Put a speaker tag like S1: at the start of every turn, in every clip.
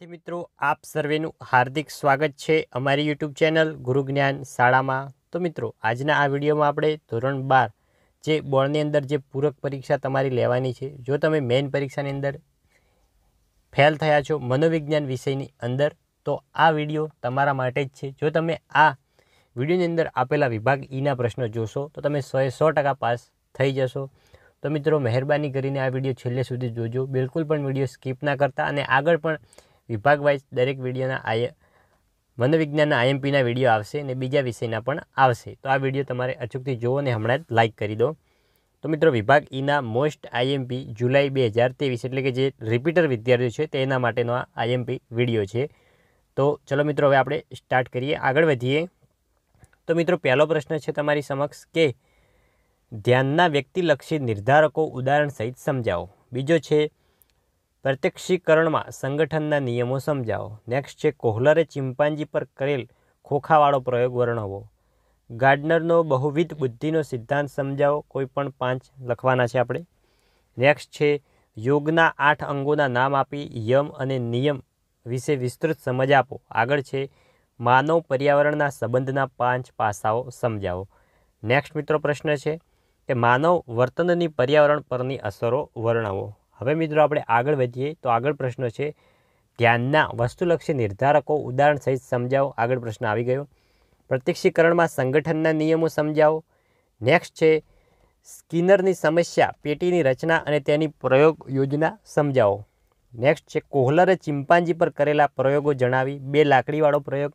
S1: વિદ્યાર્થી મિત્રો આપ સર્વેનું હાર્દિક સ્વાગત છે અમારી યુટ્યુબ ચેનલ ગુરુ જ્ઞાન શાળામાં તો મિત્રો આજના આ વિડીયોમાં આપણે ધોરણ બાર જે બોર્ડની અંદર જે પૂરક પરીક્ષા તમારી લેવાની છે જો તમે મેઇન પરીક્ષાની અંદર ફેલ થયા છો મનોવિજ્ઞાન વિષયની અંદર તો આ વિડીયો તમારા માટે જ છે જો તમે આ વિડીયોની અંદર આપેલા વિભાગ ઈના પ્રશ્નો જોશો તો તમે સોએ સો ટકા પાસ થઈ જશો તો મિત્રો મહેરબાની કરીને આ વિડીયો છેલ્લે સુધી જોજો બિલકુલ પણ વિડીયો સ્કીપ ના કરતા અને આગળ પણ વિભાગ વાઇઝ દરેક વિડીયોના આઈ મનોવિજ્ઞાનના આઈએમપીના વિડીયો આવશે અને બીજા વિષયના પણ આવશે તો આ વિડીયો તમારે અચૂકથી જુઓ અને હમણાં જ લાઇક કરી દો તો મિત્રો વિભાગ ઈના મોસ્ટ આઈએમપી જુલાઈ બે હજાર ત્રેવીસ એટલે કે જે રિપીટર વિદ્યાર્થીઓ છે તેના માટેનો આ આઈએમપી વિડીયો છે તો ચલો મિત્રો હવે આપણે સ્ટાર્ટ કરીએ આગળ વધીએ તો મિત્રો પહેલો પ્રશ્ન છે તમારી સમક્ષ કે ધ્યાનના વ્યક્તિલક્ષી નિર્ધારકો ઉદાહરણ સહિત સમજાવો બીજો છે પ્રત્યક્ષીકરણમાં સંગઠનના નિયમો સમજાવો નેક્સ્ટ છે કોહલરે ચિમ્પાન્જી પર કરેલ ખોખાવાળો પ્રયોગ વર્ણવો ગાર્ડનરનો બહુવિધ બુદ્ધિનો સિદ્ધાંત સમજાવો કોઈ પણ પાંચ લખવાના છે આપણે નેક્સ્ટ છે યોગના આઠ અંગોના નામ આપી યમ અને નિયમ વિશે વિસ્તૃત સમજ આપો આગળ છે માનવ પર્યાવરણના સંબંધના પાંચ પાસાઓ સમજાવો નેક્સ્ટ મિત્રો પ્રશ્ન છે કે માનવ વર્તનની પર્યાવરણ પરની અસરો વર્ણવો હવે મિત્રો આપણે આગળ વધીએ તો આગળ પ્રશ્ન છે ધ્યાનના વસ્તુલક્ષી નિર્ધારકો ઉદાહરણ સહિત સમજાવો આગળ પ્રશ્ન આવી ગયો પ્રત્યક્ષીકરણમાં સંગઠનના નિયમો સમજાવો નેક્સ્ટ છે સ્કિનરની સમસ્યા પેટીની રચના અને તેની પ્રયોગ યોજના સમજાવો નેક્સ્ટ છે કોહલરે ચિંપાંજી પર કરેલા પ્રયોગો જણાવી બે લાકડીવાળો પ્રયોગ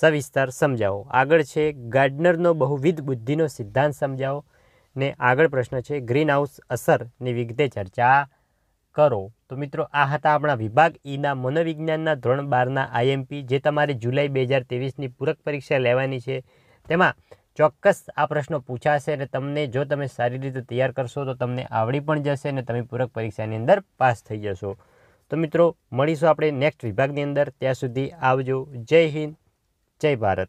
S1: સવિસ્તાર સમજાવો આગળ છે ગાર્ડનરનો બહુવિધ બુદ્ધિનો સિદ્ધાંત સમજાવો ને આગળ પ્રશ્ન છે ગ્રીન હાઉસ અસરની વિગતે ચર્ચા કરો તો મિત્રો આ હતા આપણા વિભાગ ઈના મનોવિજ્ઞાનના ધોરણ બારના આઈએમપી જે તમારે જુલાઈ બે હજાર તેવીસની પૂરક પરીક્ષા લેવાની છે તેમાં ચોક્કસ આ પ્રશ્નો પૂછાશે અને તમને જો તમે સારી રીતે તૈયાર કરશો તો તમને આવડી પણ જશે અને તમે પૂરક પરીક્ષાની અંદર પાસ થઈ જશો તો મિત્રો મળીશું આપણે નેક્સ્ટ વિભાગની અંદર ત્યાં સુધી આવજો જય હિન્દ જય ભારત